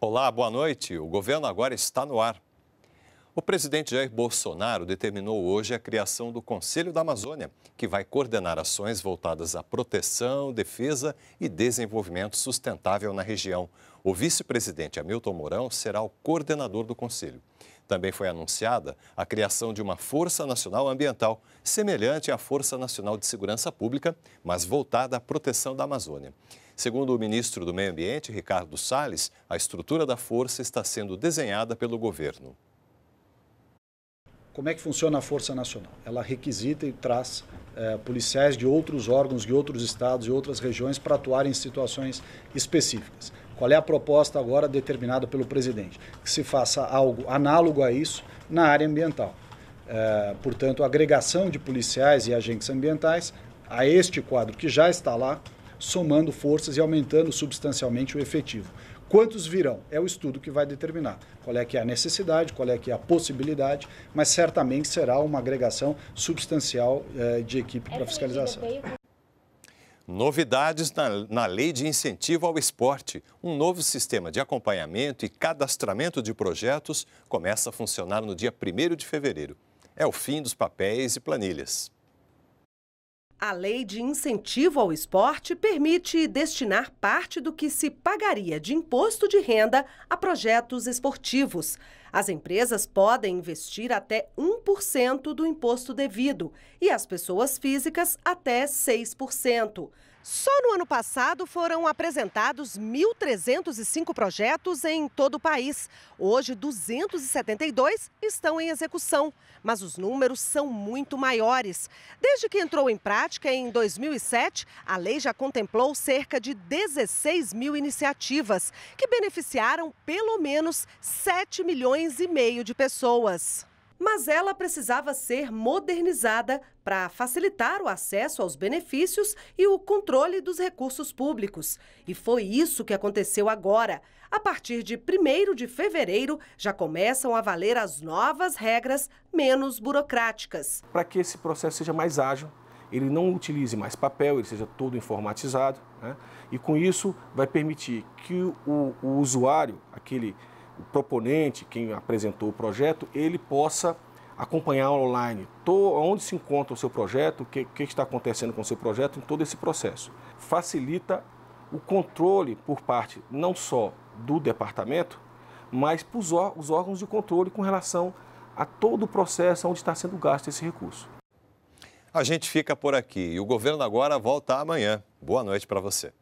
Olá, boa noite. O governo agora está no ar. O presidente Jair Bolsonaro determinou hoje a criação do Conselho da Amazônia, que vai coordenar ações voltadas à proteção, defesa e desenvolvimento sustentável na região. O vice-presidente Hamilton Mourão será o coordenador do conselho. Também foi anunciada a criação de uma Força Nacional Ambiental, semelhante à Força Nacional de Segurança Pública, mas voltada à proteção da Amazônia. Segundo o ministro do Meio Ambiente, Ricardo Salles, a estrutura da força está sendo desenhada pelo governo. Como é que funciona a Força Nacional? Ela requisita e traz é, policiais de outros órgãos, de outros estados e outras regiões para atuar em situações específicas. Qual é a proposta agora determinada pelo presidente? Que se faça algo análogo a isso na área ambiental. É, portanto, agregação de policiais e agentes ambientais a este quadro que já está lá, somando forças e aumentando substancialmente o efetivo. Quantos virão? É o estudo que vai determinar qual é que é a necessidade, qual é que é a possibilidade, mas certamente será uma agregação substancial eh, de equipe para fiscalização. Novidades na, na Lei de Incentivo ao Esporte. Um novo sistema de acompanhamento e cadastramento de projetos começa a funcionar no dia 1 de fevereiro. É o fim dos papéis e planilhas. A lei de incentivo ao esporte permite destinar parte do que se pagaria de imposto de renda a projetos esportivos. As empresas podem investir até 1% do imposto devido e as pessoas físicas até 6%. Só no ano passado foram apresentados 1.305 projetos em todo o país. Hoje, 272 estão em execução, mas os números são muito maiores. Desde que entrou em prática em 2007, a lei já contemplou cerca de 16 mil iniciativas, que beneficiaram pelo menos 7 milhões e meio de pessoas mas ela precisava ser modernizada para facilitar o acesso aos benefícios e o controle dos recursos públicos. E foi isso que aconteceu agora. A partir de 1 de fevereiro, já começam a valer as novas regras menos burocráticas. Para que esse processo seja mais ágil, ele não utilize mais papel, ele seja todo informatizado, né? e com isso vai permitir que o, o usuário, aquele o proponente, quem apresentou o projeto, ele possa acompanhar online to, onde se encontra o seu projeto, o que, que, está acontecendo com o seu projeto em todo esse processo. Facilita o controle por parte não só do departamento, mas para os órgãos de controle com relação a todo o processo onde está sendo gasto esse recurso. A gente fica por aqui e o governo agora volta amanhã. Boa noite para você.